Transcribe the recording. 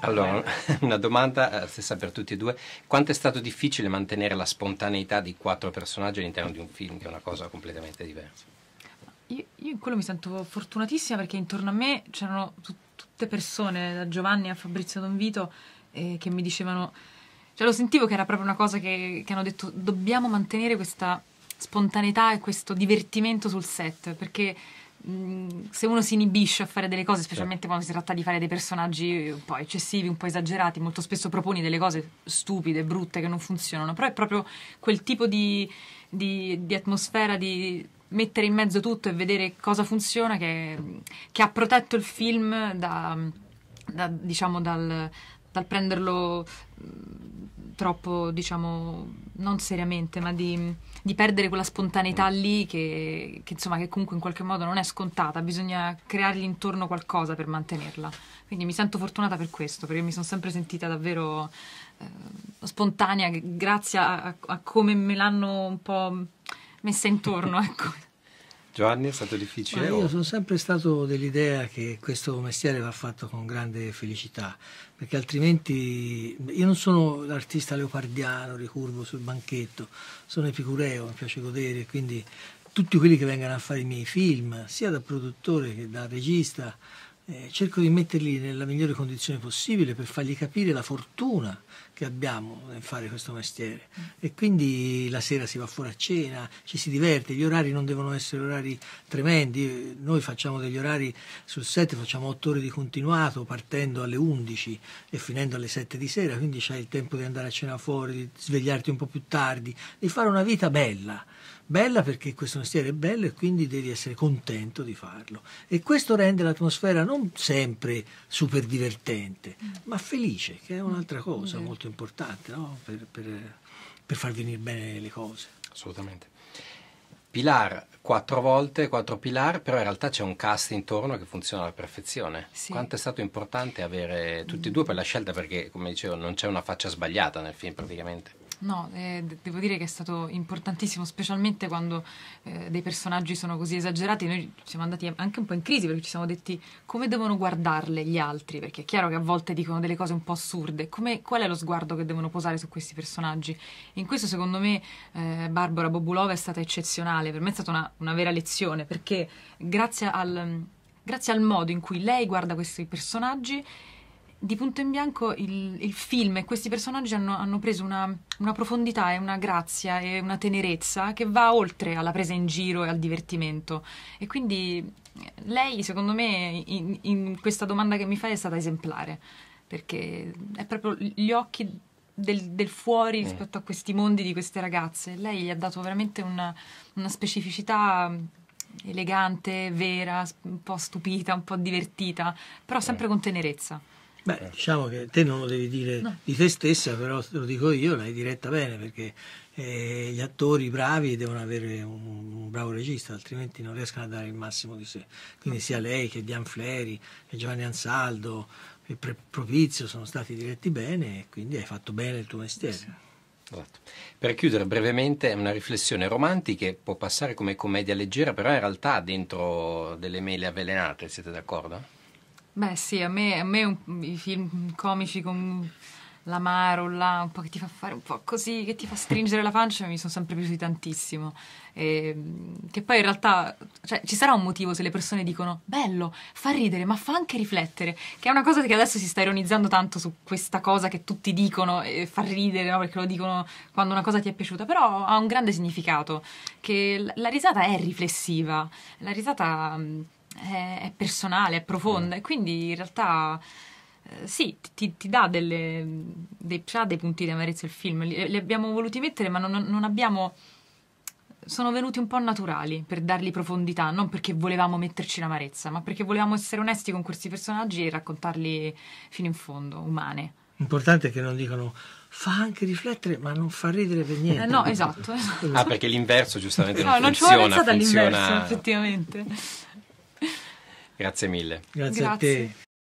Allora, una domanda eh, stessa per tutti e due. Quanto è stato difficile mantenere la spontaneità di quattro personaggi all'interno di un film, che è una cosa completamente diversa? Io, io in quello mi sento fortunatissima perché intorno a me c'erano t- tutte persone, da Giovanni a Fabrizio Donvito, eh, che mi dicevano... Cioè lo sentivo che era proprio una cosa che, che hanno detto dobbiamo mantenere questa spontaneità e questo divertimento sul set, perché Mm, se uno si inibisce a fare delle cose, specialmente certo. quando si tratta di fare dei personaggi un po' eccessivi, un po' esagerati, molto spesso proponi delle cose stupide, brutte, che non funzionano, però è proprio quel tipo di, di, di atmosfera di mettere in mezzo tutto e vedere cosa funziona che, che ha protetto il film da, da, diciamo, dal, dal prenderlo mm, troppo, diciamo, non seriamente, ma di, di perdere quella spontaneità lì che, che, insomma, che comunque in qualche modo non è scontata, bisogna creargli intorno qualcosa per mantenerla. Quindi mi sento fortunata per questo, perché mi sono sempre sentita davvero eh, spontanea, grazie a, a, come me l'hanno un po' messa intorno, ecco. Giovanni, è stato difficile? Ma io sono sempre stato dell'idea che questo mestiere va fatto con grande felicità, perché altrimenti io non sono l'artista leopardiano, ricurvo sul banchetto, sono epicureo, mi piace godere, quindi tutti quelli che vengono a fare i miei film, sia da produttore che da regista, eh, cerco di metterli nella migliore condizione possibile per fargli capire la fortuna che abbiamo nel fare questo mestiere mm. e quindi la sera si va fuori a cena, ci si diverte, gli orari non devono essere orari tremendi, eh, noi facciamo degli orari sul 7, facciamo 8 ore di continuato partendo alle 11 e finendo alle 7 di sera, quindi c'hai il tempo di andare a cena fuori, di svegliarti un po' più tardi, di fare una vita bella bella perché questo mestiere è bello e quindi devi essere contento di farlo. E questo rende l'atmosfera non sempre super divertente, mm. ma felice, che è un'altra mm, cosa mm. molto importante no? per, per, per far venire bene le cose. Assolutamente. Pilar quattro volte, quattro Pilar, però in realtà c'è un cast intorno che funziona alla perfezione. Sì. Quanto è stato importante avere tutti e due per la scelta, perché come dicevo non c'è una faccia sbagliata nel film praticamente. No, eh, devo dire che è stato importantissimo, specialmente quando eh, dei personaggi sono così esagerati. Noi siamo andati anche un po' in crisi perché ci siamo detti come devono guardarle gli altri, perché è chiaro che a volte dicono delle cose un po' assurde. Come, qual è lo sguardo che devono posare su questi personaggi? In questo, secondo me, eh, Barbara Bobulova è stata eccezionale. Per me è stata una, una vera lezione perché grazie al, grazie al modo in cui lei guarda questi personaggi di punto in bianco il, il film e questi personaggi hanno, hanno preso una, una, profondità e una grazia e una tenerezza che va oltre alla presa in giro e al divertimento. E quindi eh, lei, secondo me, in, in questa domanda che mi fai è stata esemplare, perché è proprio gli occhi del, del fuori mm. rispetto a questi mondi di queste ragazze. Lei gli ha dato veramente una, una specificità elegante, vera, un po' stupita, un po' divertita, però mm. sempre con tenerezza. Beh, eh. diciamo che te non lo devi dire no. di te stessa, però te lo dico io, l'hai diretta bene perché eh, gli attori bravi devono avere un, un, bravo regista, altrimenti non riescono a dare il massimo di sé. Quindi no. sia lei che Dian Fleri, che Giovanni Ansaldo, che Pre- Propizio sono stati diretti bene e quindi hai fatto bene il tuo mestiere. Sì. Esatto. Per chiudere brevemente, una riflessione romantica può passare come commedia leggera, però in realtà dentro delle mele avvelenate, siete d'accordo? Beh sì, a me, a me un, i film comici con l'amaro là, un po' che ti fa fare un po' così, che ti fa stringere la pancia, mi sono sempre piaciuti tantissimo. E, ehm, che poi in realtà cioè, ci sarà un motivo se le persone dicono bello, fa ridere, ma fa anche riflettere, che è una cosa che adesso si sta ironizzando tanto su questa cosa che tutti dicono e fa ridere, no? perché lo dicono quando una cosa ti è piaciuta, però ha un grande significato, che la risata è riflessiva, la risata è, è personale, è profonda mm. e quindi in realtà eh, sì, ti, ti dà delle, dei, dei, punti di amarezza il film, li, li, abbiamo voluti mettere ma non, non abbiamo sono venuti un po' naturali per dargli profondità, non perché volevamo metterci l'amarezza, ma perché volevamo essere onesti con questi personaggi e raccontarli fino in fondo, umane. Importante che non dicano fa anche riflettere, ma non fa ridere per niente. Eh no, esatto, esatto. Ah, perché l'inverso giustamente no, non, funziona. No, non ci avevo pensato all'inverso, effettivamente. Grazie mille. Grazie, Grazie. a te.